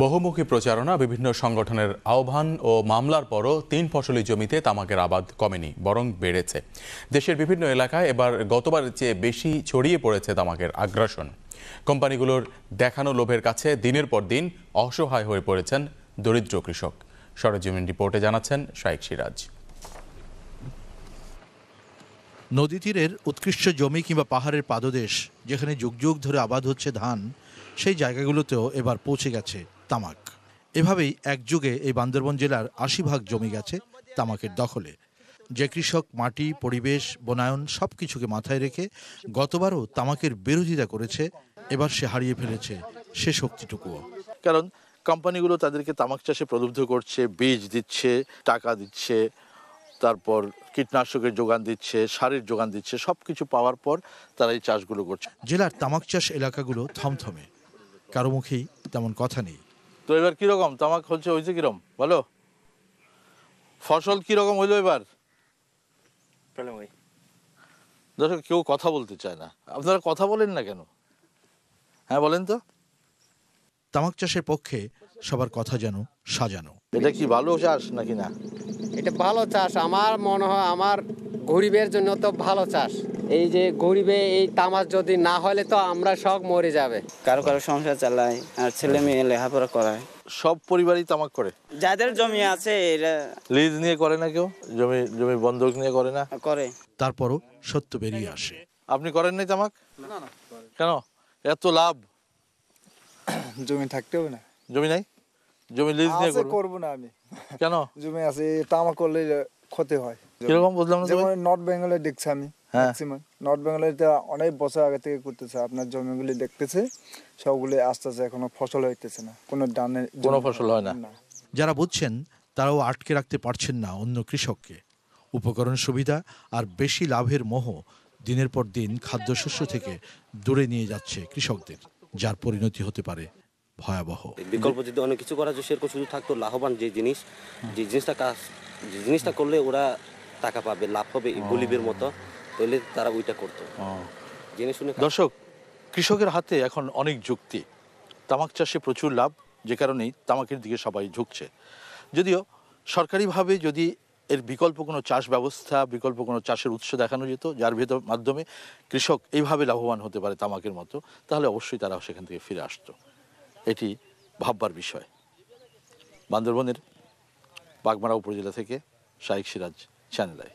বহুমুখী প্রচারণা বিভিন্ন সংগঠনের আহ্বান ও মামলার পরও তিন ফসলি জমিতে তামাকের আবাদ কমেনি বরং বেড়েছে দেশের বিভিন্ন এলাকায় এবার গতবারের চেয়ে বেশি ছড়িয়ে পড়েছে তামাকের আগ্রাসন কোম্পানিগুলোর দেখানো লোভের কাছে দিনের পর দিন অসহায় হয়ে পড়েছেন দরিদ্র কৃষক সরজমিন রিপোর্টে জানাচ্ছেন শাইক সিরাজ নদী তীরের উৎকৃষ্ট জমি কিংবা পাহাড়ের পাদদেশ যেখানে যুগ যুগ ধরে আবাদ হচ্ছে ধান সেই জায়গাগুলোতেও এবার পৌঁছে গেছে তামাক এভাবেই এক যুগে এই বান্দরবন জেলার আশি ভাগ জমি গেছে তামাকের দখলে যে কৃষক মাটি পরিবেশ বনায়ন সব কিছুকে মাথায় রেখে গতবারও তামাকের বিরোধিতা করেছে এবার সে হারিয়ে ফেলেছে সে শক্তিটুকুও কারণ কোম্পানিগুলো তাদেরকে তামাক চাষে প্রলুব্ধ করছে বীজ দিচ্ছে টাকা দিচ্ছে তারপর কীটনাশকের যোগান দিচ্ছে সারের যোগান দিচ্ছে সব কিছু পাওয়ার পর তারা এই চাষগুলো করছে জেলার তামাক চাষ এলাকাগুলো থমথমে কারো মুখেই তেমন কথা নেই তো এবার কিরকম তামাক হচ্ছে হয়েছে কিরকম বলো ফসল কিরকম হইলো এবার দর্শক কেউ কথা বলতে চায় না আপনারা কথা বলেন না কেন হ্যাঁ বলেন তো তামাক চাষের পক্ষে সবার কথা যেন সাজানো এটা কি ভালো চাষ নাকি না এটা ভালো চাষ আমার মনে হয় আমার গরিবের জন্য তো ভালো চাষ এই যে গরিবে এই তামাজ যদি না হলে তো আমরা সব মরে যাবে কারো কারো সংসার চালায় আর ছেলে মেয়ে লেখাপড়া করায় সব পরিবারই তামাক করে যাদের জমি আছে লিজ নিয়ে করে না কেউ জমি জমি বন্ধক নিয়ে করে না করে তারপরও সত্য বেরিয়ে আসে আপনি করেন নাই তামাক কেন এত লাভ জমি থাকতে হবে না জমি নাই জমি লিজ নিয়ে করব না আমি কেন জমি আছে তামাক করলে ক্ষতি হয় কিরকম বুঝলাম না যেমন নর্থ বেঙ্গলে দেখছি আমি ম্যাক্সিমাম নর্থ বেঙ্গলে অনেক বছর আগে থেকে করতেছে আপনার জমিগুলি দেখতেছে সবগুলি আস্তে আস্তে এখনো ফসল হইতেছে না কোনো ডানে কোনো ফসল হয় না যারা বুঝছেন তারাও আটকে রাখতে পারছেন না অন্য কৃষককে উপকরণ সুবিধা আর বেশি লাভের মোহ দিনের পর দিন খাদ্যশস্য থেকে দূরে নিয়ে যাচ্ছে কৃষকদের যার পরিণতি হতে পারে ভয়াবহ বিকল্প যদি অনেক কিছু করা যায় সেরকম শুধু থাকতো লাভবান যে জিনিস যে জিনিসটা কাজ যে জিনিসটা করলে ওরা টাকা পাবে লাভ হবে গলিবের মতো তাহলে তারা ওইটা করতো জেনে শুনে দর্শক কৃষকের হাতে এখন অনেক যুক্তি তামাক চাষে প্রচুর লাভ যে কারণেই তামাকের দিকে সবাই ঝুঁকছে যদিও সরকারিভাবে যদি এর বিকল্প কোনো চাষ ব্যবস্থা বিকল্প কোনো চাষের উৎস দেখানো যেত যার ভেতর মাধ্যমে কৃষক এইভাবে লাভবান হতে পারে তামাকের মতো তাহলে অবশ্যই তারা সেখান থেকে ফিরে আসতো এটি ভাববার বিষয় বান্দরবনের বাগমারা উপজেলা থেকে শাহেক সিরাজ চ্যানেলায়